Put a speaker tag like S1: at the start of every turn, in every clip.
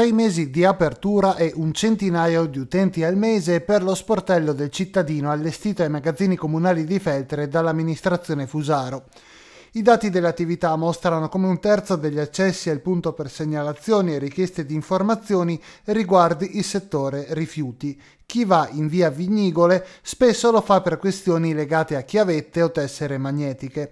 S1: sei mesi di apertura e un centinaio di utenti al mese per lo sportello del cittadino allestito ai magazzini comunali di Feltre dall'amministrazione Fusaro. I dati dell'attività mostrano come un terzo degli accessi al punto per segnalazioni e richieste di informazioni riguardi il settore rifiuti. Chi va in via Vignigole spesso lo fa per questioni legate a chiavette o tessere magnetiche.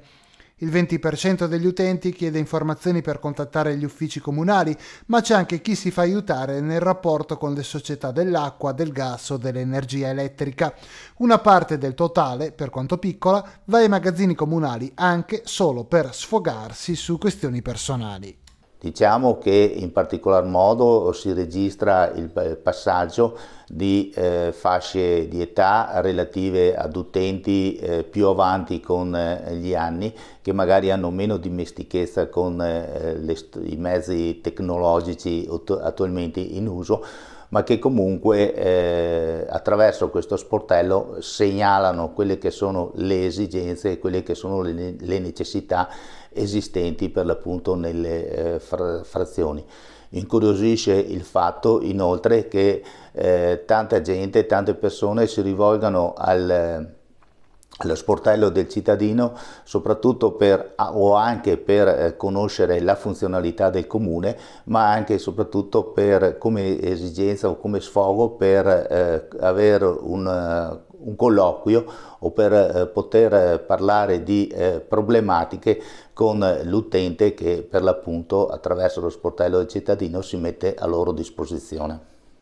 S1: Il 20% degli utenti chiede informazioni per contattare gli uffici comunali, ma c'è anche chi si fa aiutare nel rapporto con le società dell'acqua, del gas o dell'energia elettrica. Una parte del totale, per quanto piccola, va ai magazzini comunali anche solo per sfogarsi su questioni personali.
S2: Diciamo che in particolar modo si registra il passaggio di eh, fasce di età relative ad utenti eh, più avanti con eh, gli anni che magari hanno meno dimestichezza con eh, le, i mezzi tecnologici attualmente in uso ma che comunque eh, attraverso questo sportello segnalano quelle che sono le esigenze e quelle che sono le, le necessità esistenti per l'appunto nelle eh, fra, frazioni. Incuriosisce il fatto inoltre che eh, tanta gente, tante persone si rivolgano al lo sportello del cittadino soprattutto per o anche per eh, conoscere la funzionalità del comune ma anche e soprattutto per come esigenza o come sfogo per eh, avere un, eh, un, colloquio o per eh, poter parlare di eh, problematiche con l'utente che per l'appunto attraverso lo sportello del cittadino si mette a loro disposizione.